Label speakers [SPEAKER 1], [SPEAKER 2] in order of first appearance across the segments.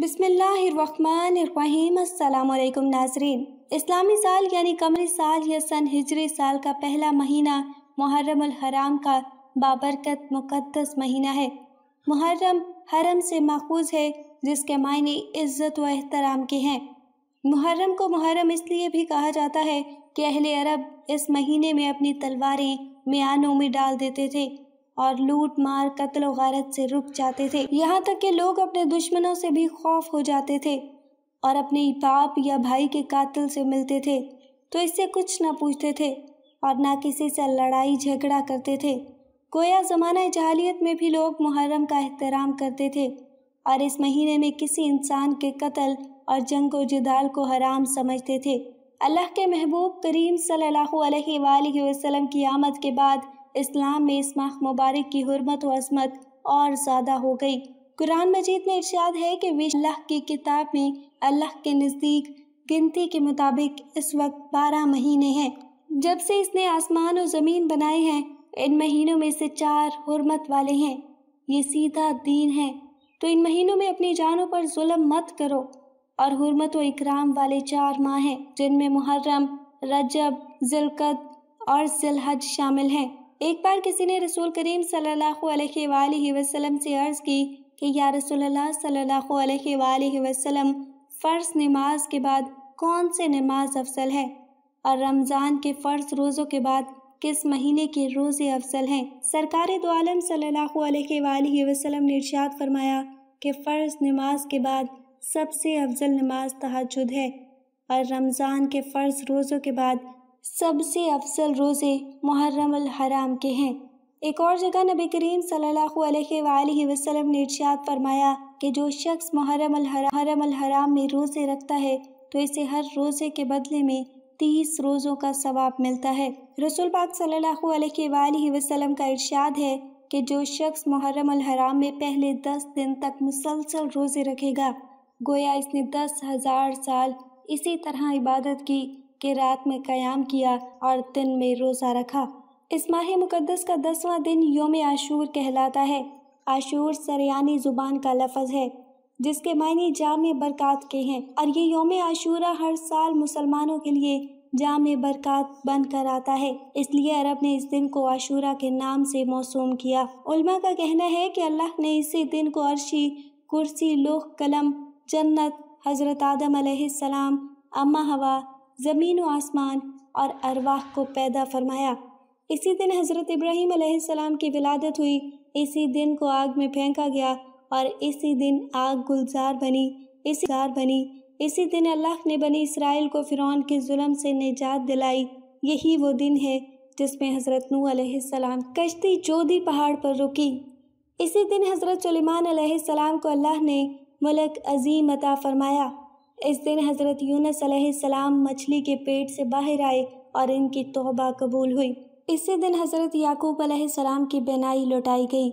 [SPEAKER 1] बिसमीम्स नाजरीन इस्लामी साल यानी कमरी साल या सन हिजरी साल का पहला महीना मुहर्रम हराम का बाबरकत मुकद्दस महीना है मुहर्रम हरम से माखूज है जिसके मायने इज़्ज़त व अहतराम के हैं मुहर्रम को मुहर्रम इसलिए भी कहा जाता है कि अहले अरब इस महीने में अपनी तलवारें मियानों में डाल देते थे और लूट मार कत्ल वारत से रुक जाते थे यहाँ तक कि लोग अपने दुश्मनों से भी खौफ हो जाते थे और अपने बाप या भाई के कातिल से मिलते थे तो इससे कुछ ना पूछते थे और ना किसी से लड़ाई झगड़ा करते थे गोया ज़माना जहालियत में भी लोग मुहर्रम का एहतराम करते थे और इस महीने में किसी इंसान के कत्ल और जंग व जुदाल को हराम समझते थे अल्लाह के महबूब करीम सल्लल्लाहु अलैहि वसल्लम की आमद के बाद इस्लाम में इस माह मुबारक की हरमत व अजमत और ज़्यादा हो गई कुरान मजीद में इर्शाद है कि वे अल्लाह की किताब में अल्लाह के नज़दीक गिनती के मुताबिक इस वक्त बारह महीने हैं जब से इसने आसमान और ज़मीन बनाए हैं इन महीनों में से चार हरमत वाले हैं ये सीधा दीन है तो इन महीनों में अपनी जानों पर जुलम मत करो और हरमत व इकराम वाले चार माह हैं जिनमें मुहर्रम रजब जिलकत और जिलहज शामिल हैं एक बार किसी ने रसूल करीम सल्लल्लाहु अलैहि वसल्लम से अर्ज़ की कि या रसूलुल्लाह सल्लल्लाहु अलैहि वसल्लम फ़र्ज़ नमाज के बाद कौन से नमाज अफसल है और रमज़ान के फ़र्ज़ रोज़ों के बाद किस महीने के रोज़े अफसल हैं सरकार दो आलम सल्लल्लाहु अलैहि वसल्लम ने इर्शाद फरमाया कि फ़र्ज़ नमाज के बाद सबसे अफजल नमाज तहजद है और रमज़ान के फ़र्ज़ रोज़ों के बाद सबसे अफसल रोज़े मुहर्रम हराम के हैं एक और जगह नबी करीम सल्लल्लाहु अलैहि वसल्लम ने इर्शाद फरमाया कि जो शख्स मुहर्रम हरम हराम में रोज़े रखता है तो इसे हर रोज़े के बदले में तीस रोज़ों का सवाब मिलता है रसूल पाक सल्लल्लाहु अलैहि वसल्लम का इर्शाद है कि जो शख्स मुहर्रम हराम में पहले दस दिन तक मुसलसल रोज़े रखेगा गोया इसने दस हज़ार साल इसी तरह इबादत की कि रात में कयाम किया और दिन में रोज़ा रखा इस माह मुकदस का दसवां दिन योम आशूर कहलाता है आशूर सरयानी ज़ुबान का लफज है जिसके मायने जाम बरक़ात के हैं और ये योम आशूरा हर साल मुसलमानों के लिए जाम बरक़ात बन कर आता है इसलिए अरब ने इस दिन को आशूरा के नाम से मौसूम किया उल्मा का कहना है कि अल्लाह ने इसी दिन को अर्शी कुर्सी लोह कलम जन्नत हज़रत आदम सलाम अम्मा हवा ज़मीन व आसमान और अरवाह को पैदा फरमाया इसी दिन हज़रत इब्राहीम आसमाम की विलादत हुई इसी दिन को आग में फेंका गया और इसी दिन आग गुलजार बनी इसी गार बनी इसी दिन अल्लाह ने बनी इसराइल को फ़िरौन के जुल्म से निजात दिलाई यही वो दिन है जिसमें हज़रत नू सलाम कश्ती जोधी पहाड़ पर रुकी इसी दिन हज़रत सलीमान को अल्लाह ने मलक अजीम अता फरमाया इस दिन हज़रत यूनस सलाम मछली के पेट से बाहर आए और इनकी तोबा कबूल हुई इसी दिन हज़रत याकूब सलाम की बेनाई लौटाई गई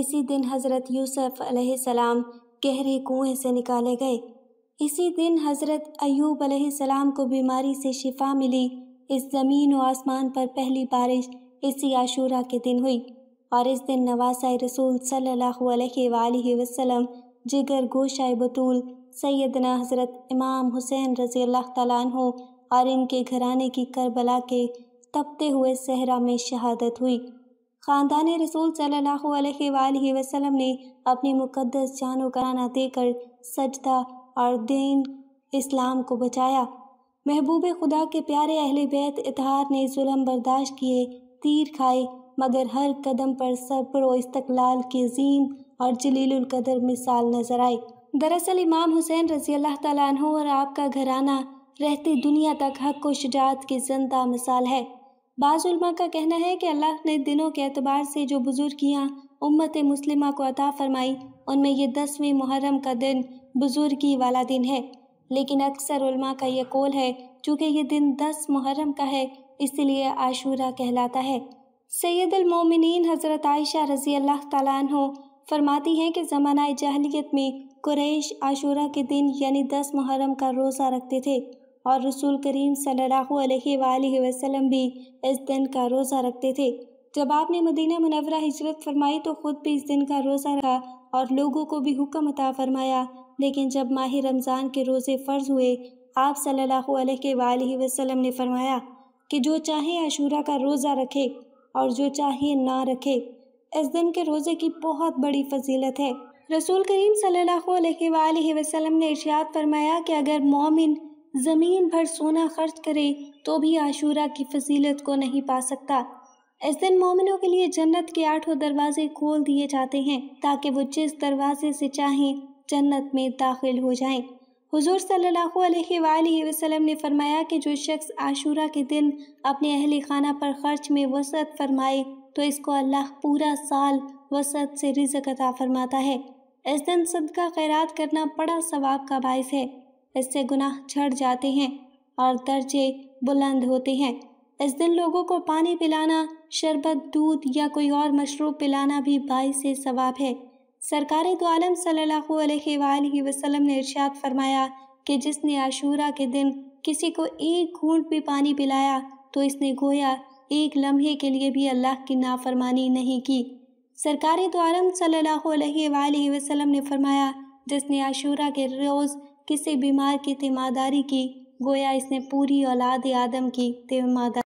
[SPEAKER 1] इसी दिन हज़रत यूसफ सलाम गहरे कुएं से निकाले गए इसी दिन हज़रत अयूब सलाम को बीमारी से शिफा मिली इस ज़मीन व आसमान पर पहली बारिश इसी आशूरा के दिन हुई और इस दिन नवासा रसूल सल्ला वसलम जिगर गोशा बतूल सैदना हज़रत इमाम हुसैन रज़ी अल्लाह तु और इनके घराने की करबला के तपते हुए सहरा में शहादत हुई ख़ानदान रसूल सल्लल्लाहु अलैहि वसल्लम ने अपनी मुकद्दस जानों का देकर सजदा और दीन इस्लाम को बचाया महबूब खुदा के प्यारे अहल बैत इतहार ने जुल्म बर्दाश्त किए तीर खाए मगर हर कदम पर सरपरो इस्तलाल की जीम और जलील कदर मिसाल नजर आई दरअसल इमाम हुसैन रजी अल्लाह तु और आपका घराना रहते दुनिया तक हक व शजात की जिंदा मिसाल है बाज़ुलमा का कहना है कि अल्लाह ने दिनों के अतबार से जो बुजुर्गियाँ उम्मत मुस्लिमा को अता फरमाई उनमें यह दसवीं मुहर्रम का दिन बुजुर्गी वाला दिन है लेकिन अक्सर उलमा का यह कौल है चूँकि ये दिन दस मुहर्रम का है इसलिए आशूरा कहलाता है सैदुलमोमिन हज़रत आयशा रज़ी अल्लाह तु फरमाती हैं कि ज़माना जहलीत में कुरैश आशूरा के दिन यानी दस मुहर्रम का रोज़ा रखते थे और रसूल करीम सल्लल्लाहु अलैहि वसल्लम भी इस दिन का रोज़ा रखते थे जब आपने मदीना मनवरा हिजरत फरमाई तो ख़ुद भी इस दिन का रोज़ा रखा और लोगों को भी हुक्म अता फरमाया लेकिन जब माह रमज़ान के रोज़े फ़र्ज हुए आप सल्लल्लाहु अलैहि वसल्लम ने फरमाया कि जो चाहे आशूरा का रोज़ा रखे और जो चाहे ना रखे इस दिन के रोज़े की बहुत बड़ी फजीलत है रसूल करीम सल्लल्लाहु वसल्लम ने इर्शाद फरमाया कि अगर मोमिन ज़मीन भर सोना खर्च करे तो भी आशूरा की फजीलत को नहीं पा सकता इस दिन मोमिनों के लिए जन्नत के आठों दरवाजे खोल दिए जाते हैं ताकि वो जिस दरवाजे से चाहें जन्नत में दाखिल हो जाएं। हुजूर सल्लल्लाहु अलैहि वसल्लम ने फरमाया कि जो शख्स आशूरा के दिन अपने अहल खाना पर खर्च में वसत फरमाए तो इसको अल्लाह पूरा साल वसत से रिजक अता फरमाता है इस दिन सदका खैरात करना बड़ा सवाब का बायस है इससे गुनाह छड़ जाते हैं और दर्जे बुलंद होते हैं इस दिन लोगों को पानी पिलाना शरबत दूध या कोई और मशरूब पिलाना भी बायस सवाब है सरकार तो आलम सल्लल्लाहु अलैहि वसल्लम ने इरशाद फरमाया कि जिसने आशूरा के दिन किसी को एक घूंट भी पानी पिलाया तो इसने गोया एक लम्हे के लिए भी अल्लाह की नाफरमानी नहीं की सरकारी तो आलम सल्लल्लाहु अलैहि वसल्लम ने फरमाया जिसने आशूरा के रोज़ किसी बीमार की तीमारदारी की गोया इसने पूरी औलाद आदम की तीमारदारी